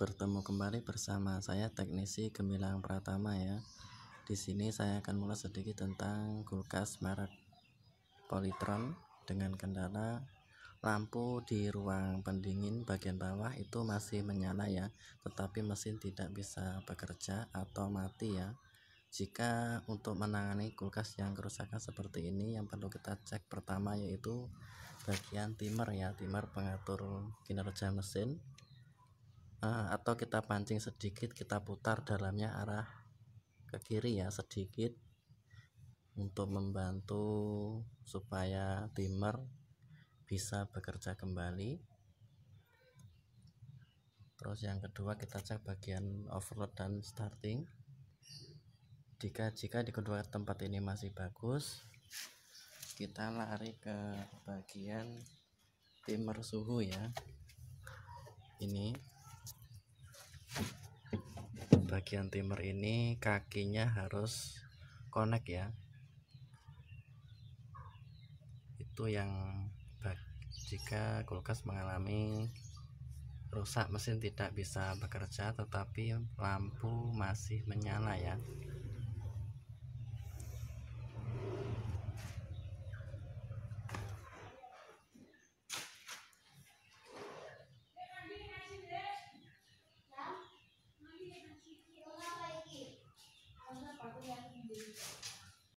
bertemu kembali bersama saya teknisi Gemilang Pratama ya. Di sini saya akan mulai sedikit tentang kulkas merek Polytron dengan kendala lampu di ruang pendingin bagian bawah itu masih menyala ya, tetapi mesin tidak bisa bekerja atau mati ya. Jika untuk menangani kulkas yang kerusakan seperti ini yang perlu kita cek pertama yaitu bagian timer ya, timer pengatur kinerja mesin Eh, atau kita pancing sedikit kita putar dalamnya arah ke kiri ya sedikit untuk membantu supaya timer bisa bekerja kembali terus yang kedua kita cek bagian overload dan starting jika jika di kedua tempat ini masih bagus kita lari ke bagian timer suhu ya ini bagian timer ini kakinya harus connect ya itu yang jika kulkas mengalami rusak mesin tidak bisa bekerja tetapi lampu masih menyala ya